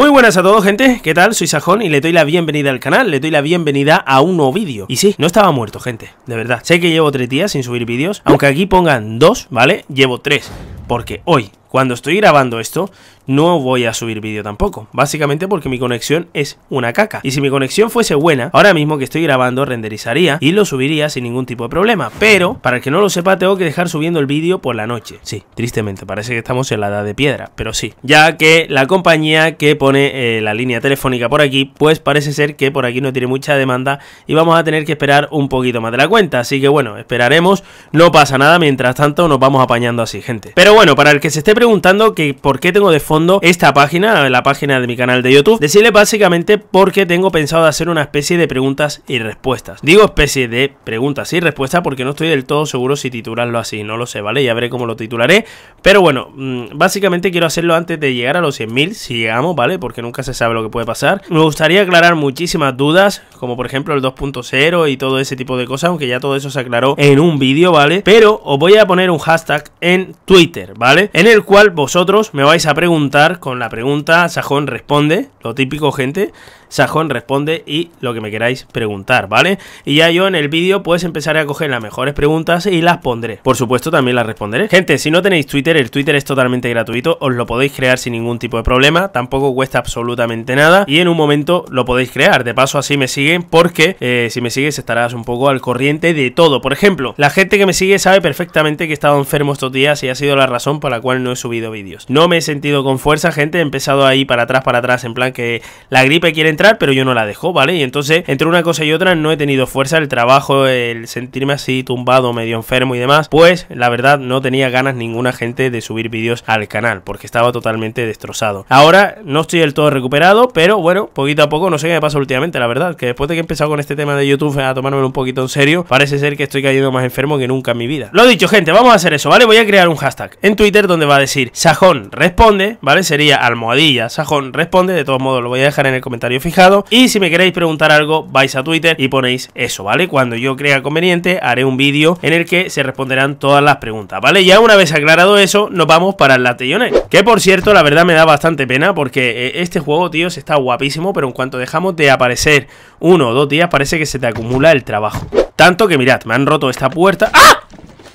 Muy buenas a todos gente, ¿qué tal? Soy Sajón y le doy la bienvenida al canal, le doy la bienvenida a un nuevo vídeo Y sí, no estaba muerto gente, de verdad Sé que llevo tres días sin subir vídeos, aunque aquí pongan dos, ¿vale? Llevo tres, porque hoy, cuando estoy grabando esto no voy a subir vídeo tampoco. Básicamente porque mi conexión es una caca. Y si mi conexión fuese buena, ahora mismo que estoy grabando renderizaría y lo subiría sin ningún tipo de problema. Pero, para el que no lo sepa, tengo que dejar subiendo el vídeo por la noche. Sí, tristemente, parece que estamos en la edad de piedra, pero sí. Ya que la compañía que pone eh, la línea telefónica por aquí, pues parece ser que por aquí no tiene mucha demanda y vamos a tener que esperar un poquito más de la cuenta. Así que bueno, esperaremos, no pasa nada, mientras tanto nos vamos apañando así, gente. Pero bueno, para el que se esté preguntando que por qué tengo de fondo esta página, la página de mi canal de YouTube. Decirle básicamente porque tengo pensado hacer una especie de preguntas y respuestas. Digo especie de preguntas y respuestas porque no estoy del todo seguro si titularlo así, no lo sé, ¿vale? Ya veré cómo lo titularé. Pero bueno, mm, básicamente quiero hacerlo antes de llegar a los 100.000, si llegamos, ¿vale? Porque nunca se sabe lo que puede pasar. Me gustaría aclarar muchísimas dudas, como por ejemplo el 2.0 y todo ese tipo de cosas, aunque ya todo eso se aclaró en un vídeo, ¿vale? Pero os voy a poner un hashtag en Twitter, ¿vale? En el cual vosotros me vais a preguntar con la pregunta, Sajón responde, lo típico gente, Sajón responde y lo que me queráis preguntar, ¿vale? Y ya yo en el vídeo pues empezaré a coger las mejores preguntas y las pondré. Por supuesto también las responderé. Gente, si no tenéis Twitter, el Twitter es totalmente gratuito, os lo podéis crear sin ningún tipo de problema, tampoco cuesta absolutamente nada y en un momento lo podéis crear. De paso así me siguen porque eh, si me sigues estarás un poco al corriente de todo. Por ejemplo, la gente que me sigue sabe perfectamente que he estado enfermo estos días y ha sido la razón por la cual no he subido vídeos. No me he sentido con fuerza, gente. He empezado ahí para atrás, para atrás, en plan que la gripe quiere entrar, pero yo no la dejo, ¿vale? Y entonces, entre una cosa y otra, no he tenido fuerza. El trabajo, el sentirme así tumbado, medio enfermo y demás, pues la verdad no tenía ganas ninguna gente de subir vídeos al canal, porque estaba totalmente destrozado. Ahora no estoy del todo recuperado, pero bueno, poquito a poco, no sé qué me pasa últimamente, la verdad, que después de que he empezado con este tema de YouTube a tomármelo un poquito en serio, parece ser que estoy cayendo más enfermo que nunca en mi vida. Lo dicho, gente, vamos a hacer eso, ¿vale? Voy a crear un hashtag en Twitter donde va a decir Sajón responde, ¿vale? Sería almohadilla sajón responde. De todos modos, lo voy a dejar en el comentario fijado. Y si me queréis preguntar algo, vais a Twitter y ponéis eso, ¿vale? Cuando yo crea conveniente, haré un vídeo en el que se responderán todas las preguntas, ¿vale? Ya una vez aclarado eso, nos vamos para el Latillone. Que por cierto, la verdad me da bastante pena porque eh, este juego, tíos, está guapísimo, pero en cuanto dejamos de aparecer uno o dos días, parece que se te acumula el trabajo. Tanto que mirad, me han roto esta puerta. ¡Ah!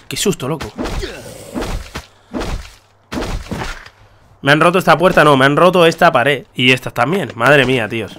¡Qué susto, loco! Me han roto esta puerta, no, me han roto esta pared Y estas también, madre mía, tíos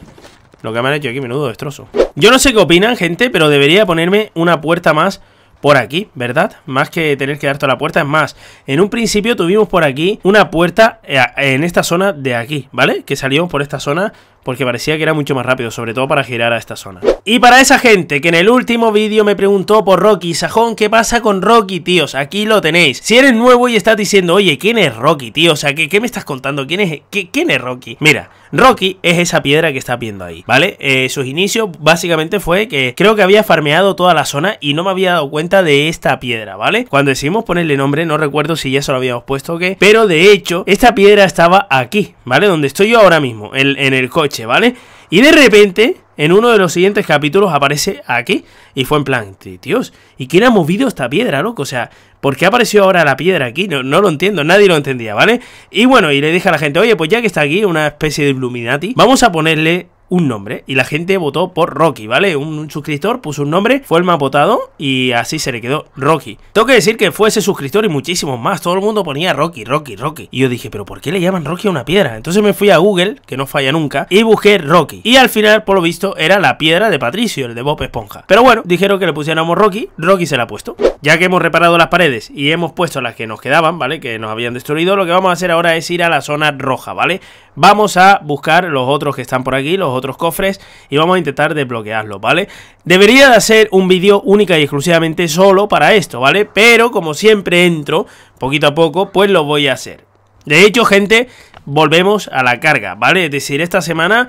Lo que me han hecho aquí, menudo destrozo Yo no sé qué opinan, gente, pero debería ponerme una puerta más por aquí, ¿verdad? Más que tener que dar toda la puerta, es más, en un principio tuvimos por aquí una puerta eh, en esta zona de aquí, ¿vale? Que salió por esta zona porque parecía que era mucho más rápido, sobre todo para girar a esta zona. Y para esa gente que en el último vídeo me preguntó por Rocky, Sajón, ¿qué pasa con Rocky, tíos? Aquí lo tenéis. Si eres nuevo y estás diciendo, oye, ¿quién es Rocky, tío? O sea, ¿qué, me estás contando? ¿Quién es, ¿Quién es Rocky? Mira, Rocky es esa piedra que estás viendo ahí, ¿vale? Eh, sus inicios básicamente fue que creo que había farmeado toda la zona y no me había dado cuenta de esta piedra, ¿vale? Cuando decimos ponerle nombre, no recuerdo si ya se lo habíamos puesto o qué, pero de hecho, esta piedra estaba aquí, ¿vale? Donde estoy yo ahora mismo, en, el coche, ¿vale? Y de repente, en uno de los siguientes capítulos aparece aquí. Y fue en plan, dios ¿y quién ha movido esta piedra, loco? O sea, ¿por qué apareció ahora la piedra aquí? No, no lo entiendo, nadie lo entendía, ¿vale? Y bueno, y le dije a la gente, oye, pues ya que está aquí, una especie de Illuminati, vamos a ponerle un nombre y la gente votó por Rocky, ¿vale? Un suscriptor puso un nombre, fue el más votado y así se le quedó Rocky. Tengo que decir que fue ese suscriptor y muchísimos más, todo el mundo ponía Rocky, Rocky, Rocky. Y yo dije, pero ¿por qué le llaman Rocky a una piedra? Entonces me fui a Google, que no falla nunca, y busqué Rocky. Y al final, por lo visto, era la piedra de Patricio, el de Bob Esponja. Pero bueno, dijeron que le pusiéramos Rocky, Rocky se la ha puesto. Ya que hemos reparado las paredes y hemos puesto las que nos quedaban, ¿vale? Que nos habían destruido, lo que vamos a hacer ahora es ir a la zona roja, ¿vale? Vamos a buscar los otros que están por aquí, los otros cofres y vamos a intentar desbloquearlo, ¿vale? Debería de hacer un vídeo única y exclusivamente solo para esto, ¿vale? Pero como siempre entro, poquito a poco, pues lo voy a hacer. De hecho, gente, volvemos a la carga, ¿vale? Es decir, esta semana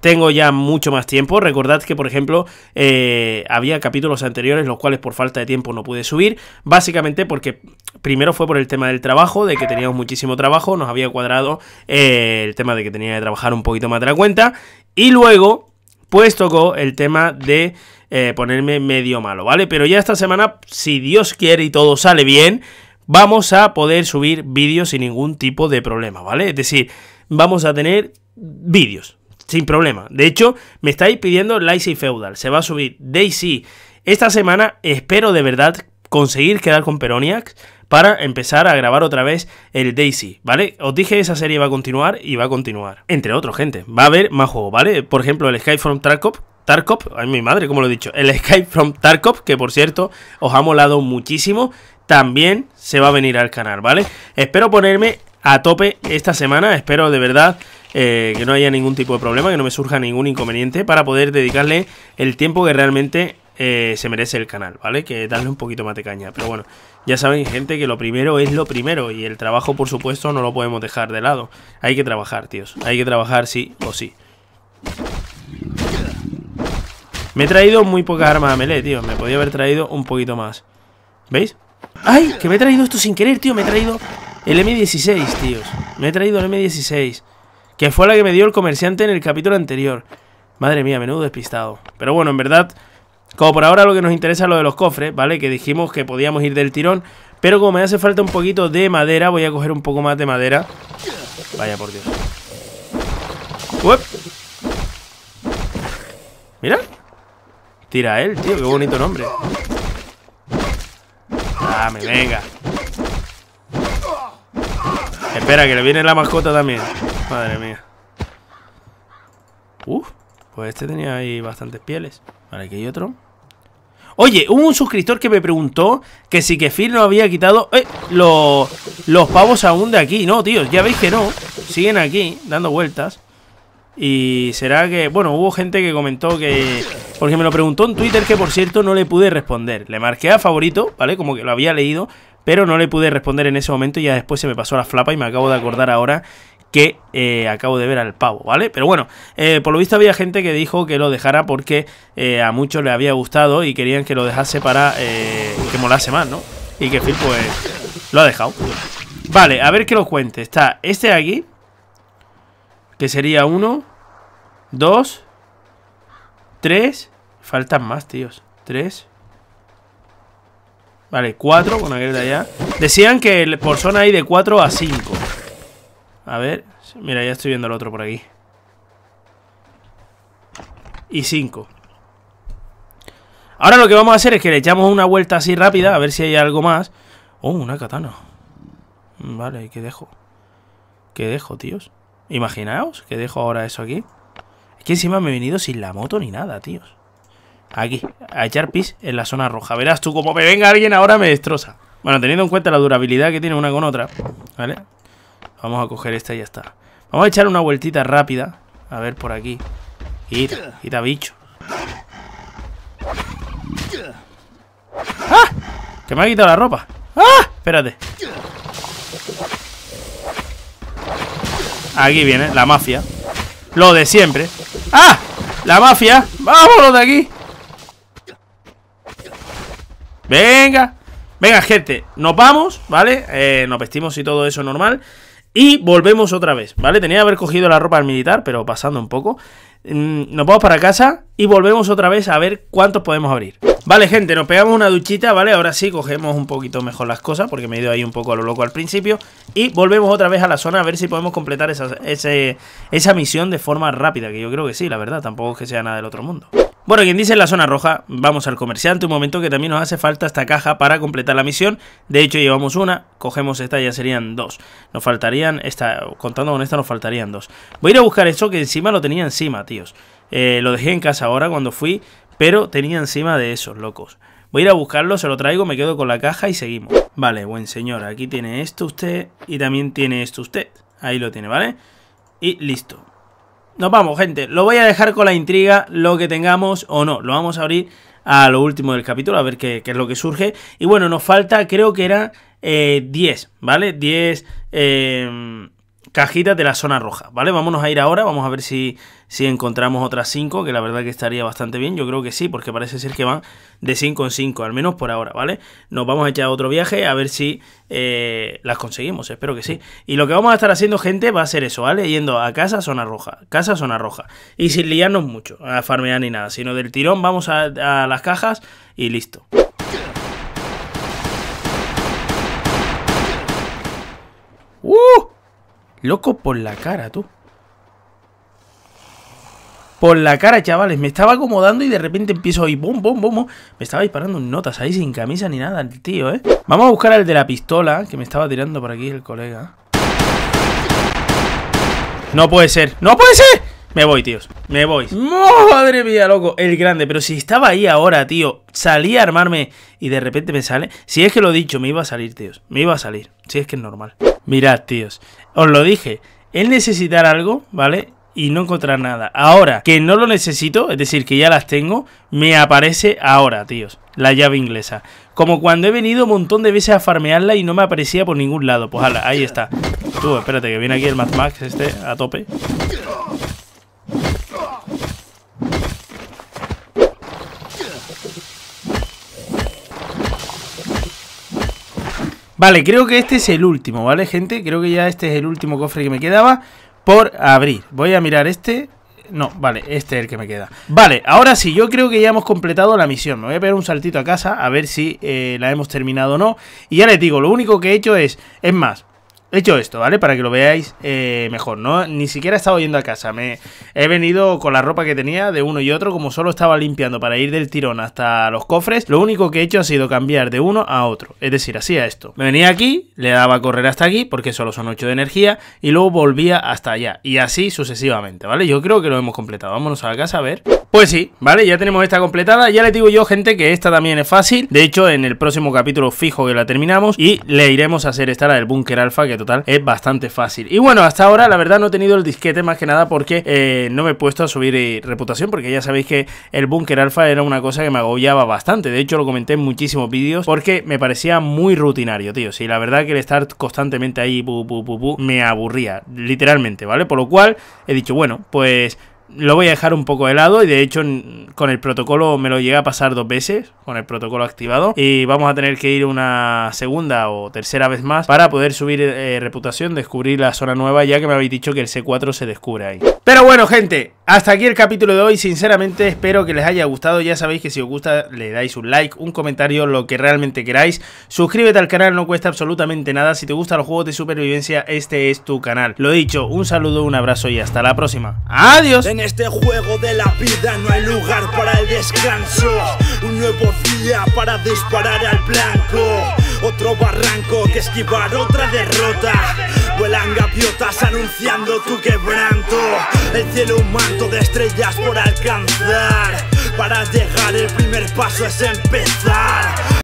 tengo ya mucho más tiempo. Recordad que, por ejemplo, eh, había capítulos anteriores los cuales por falta de tiempo no pude subir. Básicamente porque primero fue por el tema del trabajo, de que teníamos muchísimo trabajo, nos había cuadrado eh, el tema de que tenía que trabajar un poquito más de la cuenta. Y luego, pues tocó el tema de... Eh, ponerme medio malo, ¿vale? Pero ya esta semana, si Dios quiere y todo sale bien, vamos a poder subir vídeos sin ningún tipo de problema, ¿vale? Es decir, vamos a tener vídeos sin problema. De hecho, me estáis pidiendo y Feudal. Se va a subir Daisy esta semana. Espero de verdad conseguir quedar con Peroniax para empezar a grabar otra vez el Daisy, ¿vale? Os dije esa serie va a continuar y va a continuar. Entre otros, gente, va a haber más juegos, ¿vale? Por ejemplo, el Sky from Tarkov. Tarkov, ay mi madre, como lo he dicho, el Sky from Tarkov, que por cierto os ha molado muchísimo, también se va a venir al canal, ¿vale? Espero ponerme a tope esta semana, espero de verdad eh, que no haya ningún tipo de problema, que no me surja ningún inconveniente para poder dedicarle el tiempo que realmente eh, se merece el canal, ¿vale? Que darle un poquito más de caña. Pero bueno, ya saben, gente, que lo primero es lo primero. Y el trabajo, por supuesto, no lo podemos dejar de lado. Hay que trabajar, tíos. Hay que trabajar sí o sí. Me he traído muy poca arma a melee, tío. Me podía haber traído un poquito más. ¿Veis? ¡Ay! Que me he traído esto sin querer, tío. Me he traído el M16, tíos. Me he traído el M16 que fue la que me dio el comerciante en el capítulo anterior. Madre mía, menudo despistado. Pero bueno, en verdad, como por ahora lo que nos interesa es lo de los cofres, ¿vale? Que dijimos que podíamos ir del tirón, pero como me hace falta un poquito de madera, voy a coger un poco más de madera. Vaya por Dios. Uep. Mira. Tira él, tío, qué bonito nombre. Dame, venga. Espera, que le viene la mascota también. Madre mía. Uf, pues este tenía ahí bastantes pieles. Vale, aquí hay otro. Oye, hubo un suscriptor que me preguntó que si que no había quitado eh, los pavos aún de aquí. No, tío, ya veis que no. Siguen aquí, dando vueltas. Y será que... Bueno, hubo gente que comentó que... Porque me lo preguntó en Twitter que, por cierto, no le pude responder. Le marqué a favorito, ¿vale? Como que lo había leído, pero no le pude responder en ese momento y ya después se me pasó la flapa y me acabo de acordar ahora que eh, acabo de ver al pavo, ¿vale? Pero bueno, eh, por lo visto había gente que dijo que lo dejara porque eh, a muchos le había gustado y querían que lo dejase para que molase más, ¿no? Y que Phil pues lo ha dejado. Vale, a ver que lo cuente. Está este de aquí, que sería uno, dos, tres, faltan más, tíos, tres. Vale, cuatro, con allá. Decían que por zona hay de cuatro a cinco. A ver, mira, ya estoy viendo el otro por aquí. Y 5. Ahora lo que vamos a hacer es que le echamos una vuelta así rápida, a ver si hay algo más. Oh, una katana. Mm, vale, ¿qué dejo? ¿Qué dejo, tíos? Imaginaos que dejo ahora eso aquí. Es que encima me he venido sin la moto ni nada, tíos. Aquí, a echar pis en la zona roja. Verás tú, como me venga alguien ahora me destroza. Bueno, teniendo en cuenta la durabilidad que tiene una con otra, ¿vale? Vamos a coger esta y ya está. Vamos a echar una vueltita rápida. A ver por aquí. Quita, bicho. ¡Ah! Que me ha quitado la ropa. ¡Ah! Espérate. Aquí viene la mafia. Lo de siempre. ¡Ah! La mafia. ¡Vámonos de aquí! Venga. Venga, gente. Nos vamos, ¿vale? Eh, nos vestimos y todo eso normal. Y volvemos otra vez, ¿vale? Tenía que haber cogido la ropa al militar, pero pasando un poco. Mm, nos vamos para casa y volvemos otra vez a ver cuántos podemos abrir. Vale, gente, nos pegamos una duchita, ¿vale? Ahora sí cogemos un poquito mejor las cosas porque me he ido ahí un poco a lo loco al principio. Y volvemos otra vez a la zona a ver si podemos completar esa, esa misión de forma rápida, que yo creo que sí, la verdad, tampoco es que sea nada del otro mundo. Bueno, quien dice la zona roja, vamos al comerciante un momento que también nos hace falta esta caja para completar la misión. De hecho, llevamos una, cogemos esta, ya serían dos. Nos faltarían, esta, contando con esta, nos faltarían dos. Voy a ir a buscar eso que encima lo tenía encima, tíos. Eh, lo dejé en casa ahora cuando fui, pero tenía encima de esos, locos. Voy a ir a buscarlo, se lo traigo, me quedo con la caja y seguimos. Vale, buen señor, aquí tiene esto usted y también tiene esto usted. Ahí lo tiene, ¿vale? Y listo nos vamos, gente. Lo voy a dejar con la intriga, lo que tengamos o no. Lo vamos a abrir a lo último del capítulo, a ver qué, es lo que surge. Y bueno, nos falta, creo que era 10, eh, ¿vale? 10... Eh, cajitas de la zona roja, ¿vale? Vámonos a ir ahora, vamos a ver si, si encontramos otras 5, que la verdad que estaría bastante bien, yo creo que sí, porque parece ser que van de 5 en 5, al menos por ahora, ¿vale? Nos vamos a echar otro viaje a ver si eh, las conseguimos, espero que sí. Y lo que vamos a estar haciendo, gente, va a ser eso, ¿vale? Yendo a casa, zona roja, casa, zona roja, y sin liarnos mucho, a farmear ni nada, sino del tirón vamos a, a las cajas y listo. Loco por la cara, tú. Por la cara, chavales. Me estaba acomodando y de repente empiezo y bum, bum, bum. Me estaba disparando notas ahí sin camisa ni nada el tío, ¿eh? Vamos a buscar al de la pistola que me estaba tirando por aquí el colega. No puede ser. ¡No puede ser! Me voy, tíos. Me voy. Madre mía, loco. El grande. Pero si estaba ahí ahora, tío. Salí a armarme y de repente me sale. Si es que lo he dicho, me iba a salir, tíos. Me iba a salir. Si es que es normal. Mirad, tíos, os lo dije, el necesitar algo, ¿vale? Y no encontrar nada. Ahora que no lo necesito, es decir, que ya las tengo, me aparece ahora, tíos, la llave inglesa. Como cuando he venido un montón de veces a farmearla y no me aparecía por ningún lado. Pues ahí está. Tú, espérate, que viene aquí el Mad Max este a tope. Vale, creo que este es el último, ¿vale, gente? Creo que ya este es el último cofre que me quedaba por abrir. Voy a mirar este. No, vale, este es el que me queda. Vale, ahora sí, yo creo que ya hemos completado la misión. Me voy a pegar un saltito a casa a ver si eh, la hemos terminado o no. Y ya les digo, lo único que he hecho es, es más, He hecho esto, ¿vale? Para que lo veáis eh, mejor, ¿no? Ni siquiera he estado yendo a casa. Me he venido con la ropa que tenía de uno y otro, como solo estaba limpiando para ir del tirón hasta los cofres. Lo único que he hecho ha sido cambiar de uno a otro. Es decir, hacía esto. Me venía aquí, le daba a correr hasta aquí, porque solo son ocho de energía, y luego volvía hasta allá. Y así sucesivamente, ¿vale? Yo creo que lo hemos completado. Vámonos a la casa a ver. Pues sí, ¿vale? Ya tenemos esta completada. Ya les digo yo, gente, que esta también es fácil. De hecho, en el próximo capítulo fijo que la terminamos y le iremos a hacer esta la del búnker alfa, que total es bastante fácil. Y bueno, hasta ahora la verdad no he tenido el disquete más que nada porque eh, no me he puesto a subir eh, reputación, porque ya sabéis que el búnker alfa era una cosa que me agobiaba bastante. De hecho, lo comenté en muchísimos vídeos porque me parecía muy rutinario, tío. Sí, la verdad que el estar constantemente ahí me aburría, literalmente, ¿vale? Por lo cual he dicho, bueno, pues lo voy a dejar un poco de lado y de hecho con el protocolo me lo llega a pasar dos veces con el protocolo activado y vamos a tener que ir una segunda o tercera vez más para poder subir eh, reputación, descubrir la zona nueva ya que me habéis dicho que el C4 se descubre ahí. Pero bueno gente, hasta aquí el capítulo de hoy, sinceramente espero que les haya gustado, ya sabéis que si os gusta le dais un like, un comentario, lo que realmente queráis, suscríbete al canal, no cuesta absolutamente nada, si te gustan los juegos de supervivencia este es tu canal. Lo dicho, un saludo, un abrazo y hasta la próxima. ¡Adiós! En este juego de la vida no hay lugar para el descanso, un nuevo para disparar al blanco. Otro barranco que esquivar otra derrota. Vuelan gaviotas anunciando tu quebranto. El cielo un manto de estrellas por alcanzar. Para llegar el primer paso es empezar.